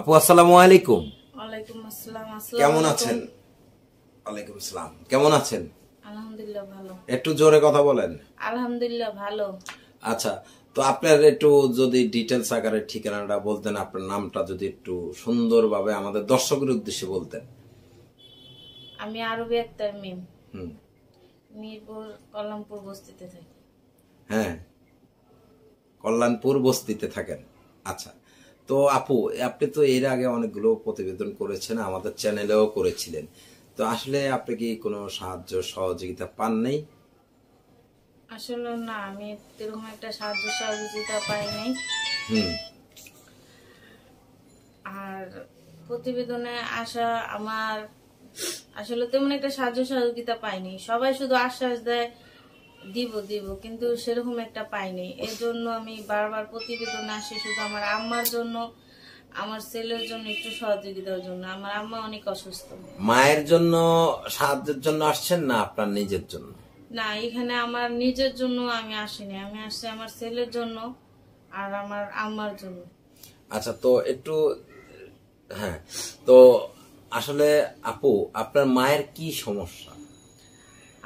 আপু আসসালামু আলাইকুম ওয়ালাইকুম আসসালাম কেমন আছেন ওয়ালাইকুম আসসালাম কেমন আছেন আলহামদুলিল্লাহ ভালো একটু জোরে কথা বলেন আলহামদুলিল্লাহ ভালো আচ্ছা তো আপনার একটু যদি ডিটেলস আকারে ঠিকানাটা বলতেন আপনার নামটা যদি একটু সুন্দরভাবে আমাদের দর্শকের উদ্দেশ্যে বলতেন আমি আরবি একটা মিম হুম মিরপুর কলমপুর বস্তিতে থাকি হ্যাঁ কল্যাণপুর বস্তিতে থাকেন আচ্ছা তো আপু আপনি তো এর আগে অনেকগুলো প্রতিবেদন করেছেন আমাদের চ্যানেলেও করেছিলেন তো আসলে আপনি কি কোনো সাহায্য সহযোগিতা পান নাই আসলে না আমি এরকম একটা সাহায্য সহযোগিতা পাই নাই হুম আর প্রতিবেদনে আসা আমার আসলে তেমন একটা সাহায্য সহযোগিতা পাইনি সবাই শুধু আশ্বাস দেয় দিব দিব কিন্তু সেরকম একটা পাইনি এর জন্য আমি বারবার প্রতিবেদন আসি শুধু আমার আম্মার জন্য আমার ছেলের জন্য একটু সহযোগিতার জন্য আমার আম্মা অনেক অসুস্থ মায়ের জন্য সাহায্যের জন্য আসছেন না আপনার নিজের জন্য না এখানে আমার নিজের জন্য আমি আসিনি আমি আসছি আমার ছেলের জন্য আর আমার আম্মার জন্য আচ্ছা তো একটু হ্যাঁ তো আসলে আপু আপনার মায়ের কি সমস্যা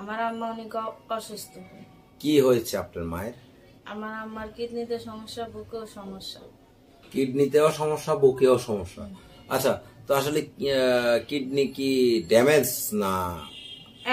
আমার আম্মা অনেক অসুস্থ কি হয়েছে আপনার মায়ের আমার আম্মার কিডনিতে সমস্যা বুকেও সমস্যা কিডনিতেও সমস্যা বুকেও সমস্যা আচ্ছা তো আসলে কিডনি কি ড্যামেজ না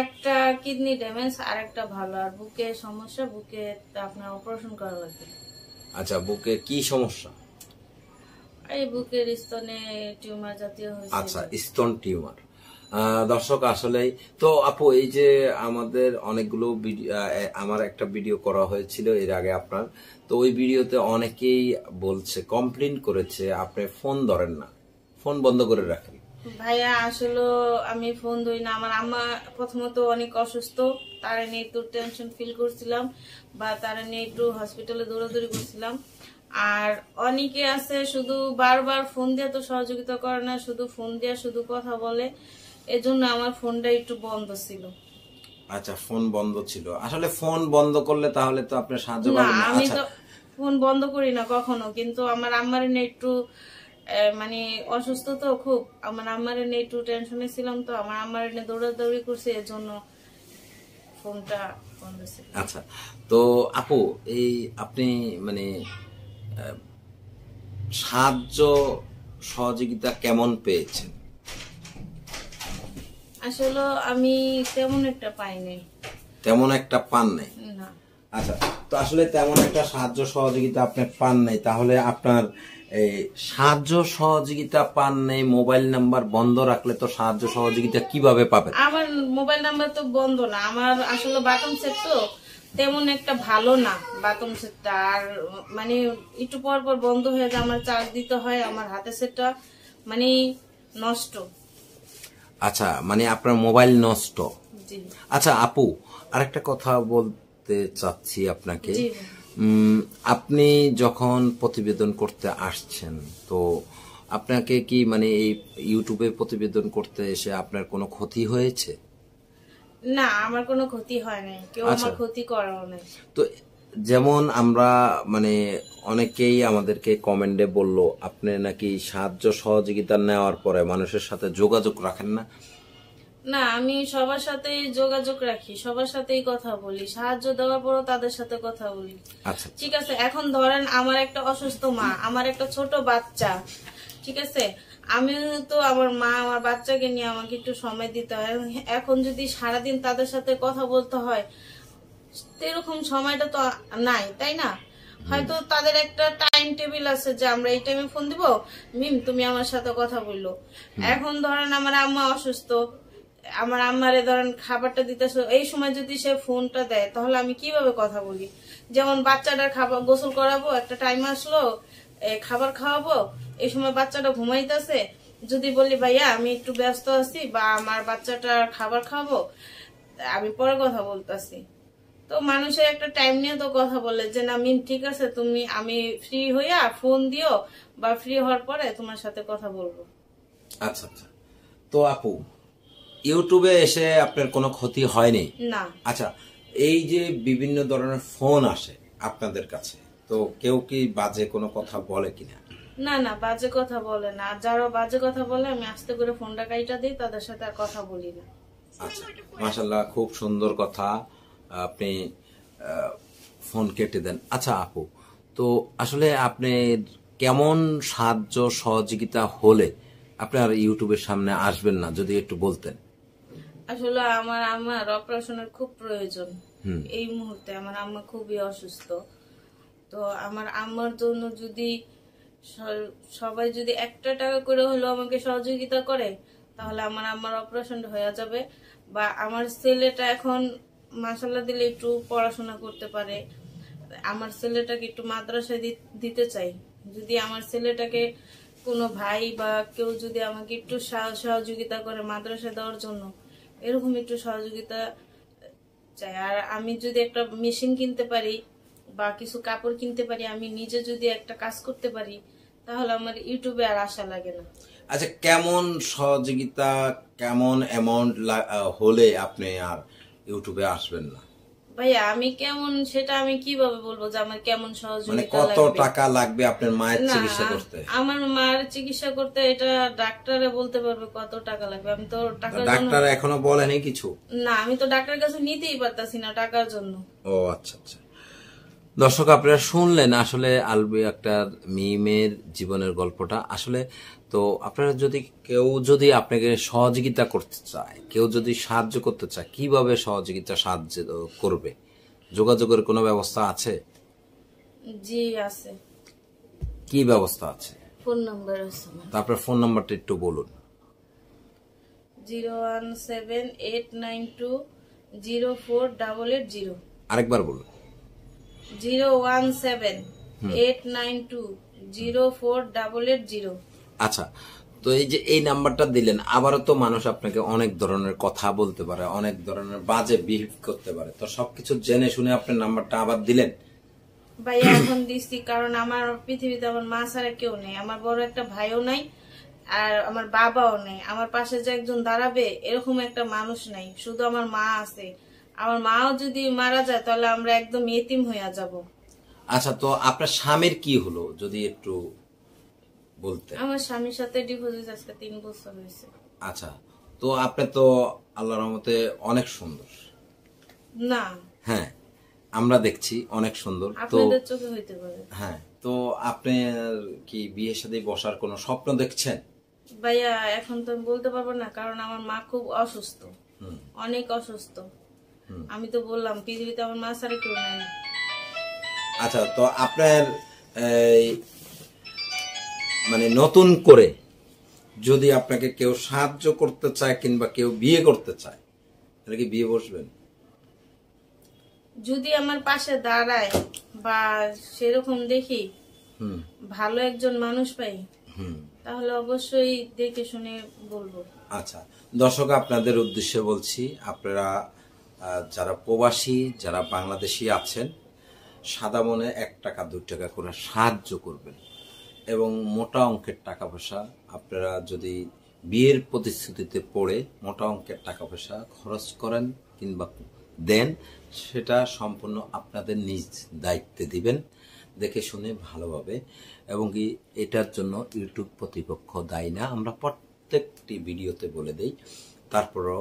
একটা কিডনি ড্যামেজ আর একটা ভালো আর বুকে সমস্যা বুকে আপনার অপারেশন করা লাগবে আচ্ছা বুকে কি সমস্যা এই বুকের স্তনে টিউমার জাতীয় হয়েছে আচ্ছা স্তন টিউমার দর্শক আসলে তো আপু এই যে আমাদের অনেকগুলো আমার একটা ভিডিও করা হয়েছিল এর আগে আপনার তো ওই ভিডিওতে অনেকেই বলছে কমপ্লেন করেছে আপনি ফোন ধরেন না ফোন বন্ধ করে রাখেন ভাইয়া আসলে আমি ফোন ধরি না আমার আম্মা প্রথমত অনেক অসুস্থ তারা নিয়ে একটু টেনশন ফিল করছিলাম বা তারা নিয়ে একটু হসপিটালে দৌড়াদৌড়ি করছিলাম আর অনেকে আছে শুধু বারবার ফোন দিয়ে তো সহযোগিতা করে না শুধু ফোন দিয়ে শুধু কথা বলে এজন্য আমার ফোনটা একটু বন্ধ ছিল আচ্ছা ফোন বন্ধ ছিল আসলে ফোন বন্ধ করলে তাহলে তো আপনার সাহায্য পাবেন না আমি আচ্ছা। তো ফোন বন্ধ করি না কখনো কিন্তু আমার আম্মার এনে একটু মানে অসুস্থ তো খুব আমার আম্মার এনে একটু টেনশনে ছিলাম তো আমার আম্মার এনে দৌড়াদৌড়ি করছে এজন্য ফোনটা বন্ধ ছিল আচ্ছা তো আপু এই আপনি মানে সাহায্য সহযোগিতা কেমন পেয়েছেন আসলে আমি তেমন একটা পাই নাই তেমন একটা পান নাই আচ্ছা তো আসলে তেমন একটা সাহায্য সহযোগিতা আপনি পান নাই তাহলে আপনার এই সাহায্য সহযোগিতা পান নাই মোবাইল নাম্বার বন্ধ রাখলে তো সাহায্য সহযোগিতা কিভাবে পাবেন আমার মোবাইল নাম্বার তো বন্ধ না আমার আসলে বাটন সেট তো তেমন একটা ভালো না বাটন সেটটা আর মানে একটু পর পর বন্ধ হয়ে যায় আমার চার্জ দিতে হয় আমার হাতে সেটটা মানে নষ্ট আচ্ছা মানে আপনার মোবাইল নষ্ট আচ্ছা আপু আর একটা কথা বলতে চাচ্ছি আপনাকে আপনি যখন প্রতিবেদন করতে আসছেন তো আপনাকে কি মানে এই ইউটিউবে প্রতিবেদন করতে এসে আপনার কোনো ক্ষতি হয়েছে না আমার কোনো ক্ষতি হয় নাই কেউ আচ্ছা। আমার ক্ষতি করার নাই তো যেমন আমরা মানে অনেকেই আমাদেরকে কমেন্টে বলল আপনি নাকি সাহায্য সহযোগিতা নেওয়ার পরে মানুষের সাথে যোগাযোগ রাখেন না না আমি সবার সাথে যোগাযোগ রাখি সবার সাথেই কথা বলি সাহায্য দেওয়ার পরও তাদের সাথে কথা বলি আচ্ছা, আচ্ছা। ঠিক আছে এখন ধরেন আমার একটা অসুস্থ মা আমার একটা ছোট বাচ্চা ঠিক আছে আমি তো আমার মা আমার বাচ্চাকে নিয়ে আমাকে একটু সময় দিতে হয় এখন যদি সারাদিন তাদের সাথে কথা বলতে হয় এরকম সময়টা তো নাই তাই না হয়তো তাদের একটা টাইম টেবিল আছে যে আমরা এই টাইমে ফোন দিব মিম তুমি আমার সাথে কথা বললো এখন ধরেন আমার আম্মা অসুস্থ আমার আম্মারে ধরেন খাবারটা দিতেছে এই সময় যদি সে ফোনটা দেয় তাহলে আমি কিভাবে কথা বলি যেমন বাচ্চাটার খাবার গোসল করাবো একটা টাইম আসলো খাবার খাওয়াবো এই সময় বাচ্চাটা ঘুমাইতেছে যদি বলি ভাইয়া আমি একটু ব্যস্ত আছি বা আমার বাচ্চাটার খাবার খাওয়াবো আমি পরে কথা বলতেছি তো মানুষের একটা টাইম নিয়ে তো কথা বলে যে না মিন ঠিক আছে তুমি আমি ফ্রি হইয়া ফোন দিও বা ফ্রি হওয়ার পরে তোমার সাথে কথা বলবো আচ্ছা আচ্ছা তো আপু ইউটিউবে এসে আপনার কোনো ক্ষতি হয়নি না আচ্ছা এই যে বিভিন্ন ধরনের ফোন আসে আপনাদের কাছে তো কেউ কি বাজে কোনো কথা বলে কিনা না না বাজে কথা বলে না যারা বাজে কথা বলে আমি আস্তে করে ফোনটা কাইটা দিই তাদের সাথে আর কথা বলি না আচ্ছা মাশাল্লাহ খুব সুন্দর কথা আপনি ফোন কেটে দেন আচ্ছা আপু তো আসলে আপনি কেমন সাহায্য সহযোগিতা হলে আপনার ইউটিউবের সামনে আসবেন না যদি একটু বলতেন আসলে আমার আমার অপারেশনের খুব প্রয়োজন এই মুহূর্তে আমার আম্মা খুবই অসুস্থ তো আমার আম্মার জন্য যদি সবাই যদি একটা টাকা করে হলেও আমাকে সহযোগিতা করে তাহলে আমার আম্মার অপারেশন হয়ে যাবে বা আমার ছেলেটা এখন মাসাল্লা দিলে একটু পড়াশোনা করতে পারে আমার ছেলেটাকে একটু মাদ্রাসায় দিতে চাই যদি আমার ছেলেটাকে কোনো ভাই বা কেউ যদি আমাকে একটু সহযোগিতা করে মাদ্রাসা দেওয়ার জন্য এরকম একটু সহযোগিতা চাই আর আমি যদি একটা মেশিন কিনতে পারি বা কিছু কাপড় কিনতে পারি আমি নিজে যদি একটা কাজ করতে পারি তাহলে আমার ইউটিউবে আর আশা লাগে না আচ্ছা কেমন সহযোগিতা কেমন অ্যামাউন্ট হলে আপনি আর ইউটিউবে আসবেন না ভাইয়া আমি কেমন সেটা আমি কিভাবে বলবো যে আমার কেমন সহযোগিতা মানে কত টাকা লাগবে আপনার মায়ের চিকিৎসা করতে আমার চিকিৎসা করতে এটা ডাক্তারে বলতে পারবে কত টাকা লাগবে আমি তো টাকা ডাক্তার এখনো বলেনি কিছু না আমি তো ডাক্তারের কাছে নিতেই পারতাছি না টাকার জন্য ও আচ্ছা আচ্ছা দর্শক আপনারা শুনলেন আসলে আলবি আক্তার মিমের জীবনের গল্পটা আসলে তো আপনারা যদি কেউ যদি আপনাকে সহযোগিতা করতে চায় কেউ যদি সাহায্য করতে চায় কিভাবে সহযোগিতা সাহায্য করবে যোগাযোগের কোনো ব্যবস্থা আছে জি আছে কি ব্যবস্থা আছে ফোন নাম্বার আছে তারপর ফোন নাম্বারটা একটু বলুন zero one seven eight nine two zero four double eight zero আরেকবার বলুন zero one seven two zero four double আচ্ছা তো এই যে এই নাম্বারটা দিলেন আবারও তো মানুষ আপনাকে অনেক ধরনের কথা বলতে পারে অনেক ধরনের বাজে বিহেভ করতে পারে তো সবকিছু জেনে শুনে আপনার নাম্বারটা আবার দিলেন ভাই এখন দিচ্ছি কারণ আমার পৃথিবীতে আমার মা ছাড়া কেউ নেই আমার বড় একটা ভাইও নাই আর আমার বাবাও নেই আমার পাশে যে একজন দাঁড়াবে এরকম একটা মানুষ নাই শুধু আমার মা আছে আমার মাও যদি মারা যায় তাহলে আমরা একদম এতিম হইয়া যাব আচ্ছা তো আপনার স্বামীর কি হলো যদি একটু বলতে আমার স্বামীর সাথে ডিভোর্স আজকে তিন বছর হয়েছে আচ্ছা তো আপনি তো আল্লাহর রহমতে অনেক সুন্দর না হ্যাঁ আমরা দেখছি অনেক সুন্দর তো আপনাদের চোখে হইতে পারে হ্যাঁ তো আপনি কি বিয়ের সাথে বসার কোনো স্বপ্ন দেখছেন ভাইয়া এখন তো বলতে পারবো না কারণ আমার মা খুব অসুস্থ অনেক অসুস্থ আমি তো বললাম পৃথিবীতে আমার মাছ আর কেউ নাই আচ্ছা তো আপনার মানে নতুন করে যদি আপনাকে কেউ সাহায্য করতে চায় কিংবা কেউ বিয়ে করতে চায় তাহলে কি বিয়ে বসবেন যদি আমার পাশে দাঁড়ায় বা সেরকম দেখি ভালো একজন মানুষ পাই তাহলে অবশ্যই দেখে শুনে বলবো আচ্ছা দর্শক আপনাদের উদ্দেশ্যে বলছি আপনারা যারা প্রবাসী যারা বাংলাদেশি আছেন সাদা মনে এক টাকা দু টাকা করে সাহায্য করবেন এবং মোটা অঙ্কের টাকা পয়সা আপনারা যদি বিয়ের প্রতিশ্রুতিতে পড়ে মোটা অঙ্কের টাকা পয়সা খরচ করেন কিংবা দেন সেটা সম্পূর্ণ আপনাদের নিজ দায়িত্বে দিবেন দেখে শুনে ভালোভাবে এবং কি এটার জন্য ইউটিউব প্রতিপক্ষ দায়ী না আমরা প্রত্যেকটি ভিডিওতে বলে দেই তারপরও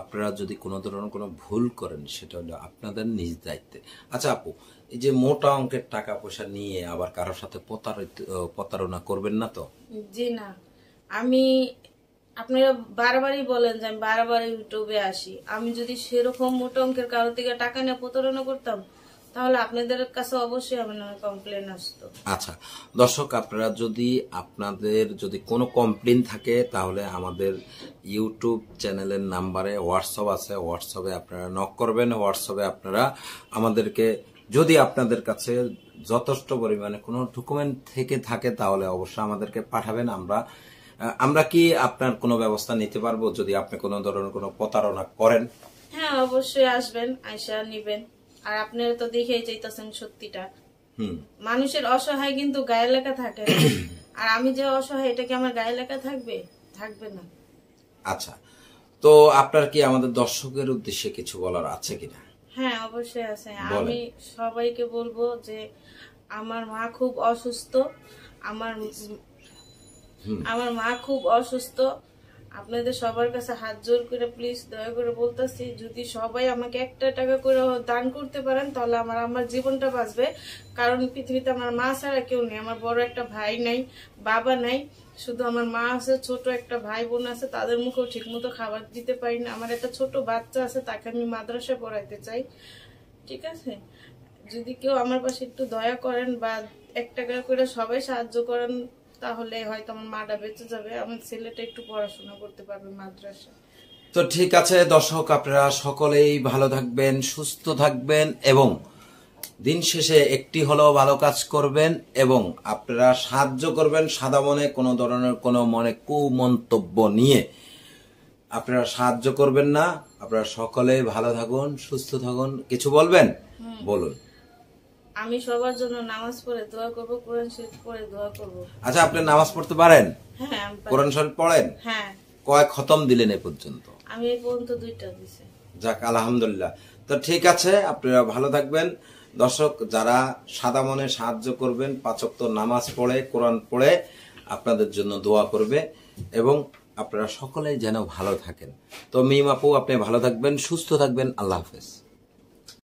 আপনারা যদি কোনো ধরনের কোনো ভুল করেন সেটা হলো আপনাদের নিজ দায়িত্বে আচ্ছা আপু এই যে মোটা অঙ্কের টাকা পয়সা নিয়ে আবার কারোর সাথে প্রতারিত প্রতারণা করবেন না তো জি না আমি আপনারা বারবারই বলেন যে আমি বারবার ইউটিউবে আসি আমি যদি সেরকম মোটা অঙ্কের কারো থেকে টাকা নিয়ে প্রতারণা করতাম তাহলে আপনাদের কাছে অবশ্যই আচ্ছা দর্শক আপনারা যদি আপনাদের যদি কোনো কমপ্লেন থাকে তাহলে আমাদের ইউটিউব চ্যানেলের নাম্বারে হোয়াটসঅ্যাপ আছে হোয়াটসঅ্যাপে আপনারা নক করবেন হোয়াটসঅ্যাপে আপনারা আমাদেরকে যদি আপনাদের কাছে যথেষ্ট পরিমাণে কোনো ডকুমেন্ট থেকে থাকে তাহলে অবশ্যই আমাদেরকে পাঠাবেন আমরা আমরা কি আপনার কোনো ব্যবস্থা নিতে পারবো যদি আপনি কোনো ধরনের কোনো প্রতারণা করেন হ্যাঁ অবশ্যই আসবেন আইসা নিবেন আর আপনারা তো দেখেই চাইতেছেন সত্যিটা মানুষের অসহায় কিন্তু গায়ে লেখা থাকে আর আমি যে অসহায় এটা কি আমার গায়ে লেখা থাকবে থাকবে না আচ্ছা তো আপনার কি আমাদের দর্শকের উদ্দেশ্যে কিছু বলার আছে কিনা হ্যাঁ অবশ্যই আছে আমি সবাইকে বলবো যে আমার মা খুব অসুস্থ আমার আমার মা খুব অসুস্থ আপনাদের সবার কাছে হাত জোর করে প্লিজ দয়া করে বলতেছি যদি সবাই আমাকে একটা টাকা করে দান করতে পারেন তাহলে আমার আমার জীবনটা বাঁচবে কারণ পৃথিবীতে আমার মা ছাড়া কেউ নেই আমার বড় একটা ভাই নাই বাবা নাই শুধু আমার মা আছে ছোট একটা ভাই বোন আছে তাদের মুখেও ঠিকমতো খাবার দিতে পারি না আমার একটা ছোট বাচ্চা আছে তাকে আমি মাদ্রাসায় পড়াইতে চাই ঠিক আছে যদি কেউ আমার পাশে একটু দয়া করেন বা এক টাকা করে সবাই সাহায্য করেন তাহলে হয়তো আমার মাটা বেঁচে যাবে আমার ছেলেটা একটু পড়াশোনা করতে পারবে মাদ্রাসা তো ঠিক আছে দর্শক আপনারা সকলেই ভালো থাকবেন সুস্থ থাকবেন এবং দিন শেষে একটি হলো ভালো কাজ করবেন এবং আপনারা সাহায্য করবেন সাদা মনে কোনো ধরনের কোনো মনে কুমন্তব্য নিয়ে আপনারা সাহায্য করবেন না আপনারা সকলে ভালো থাকুন সুস্থ থাকুন কিছু বলবেন বলুন আমি সবার জন্য নামাজ পড়ে দোয়া করব কোরআন শরীফ পড়ে দোয়া করব আচ্ছা আপনি নামাজ পড়তে পারেন হ্যাঁ কোরআন শরীফ পড়েন হ্যাঁ কয় খতম দিলেন পর্যন্ত আমি এই পর্যন্ত দুইটা দিছি যাক আলহামদুলিল্লাহ তো ঠিক আছে আপনারা ভালো থাকবেন দর্শক যারা সাদা মনে সাহায্য করবেন পাচক তো নামাজ পড়ে কোরআন পড়ে আপনাদের জন্য দোয়া করবে এবং আপনারা সকলে যেন ভালো থাকেন তো মিম আপু আপনি ভালো থাকবেন সুস্থ থাকবেন আল্লাহ হাফেজ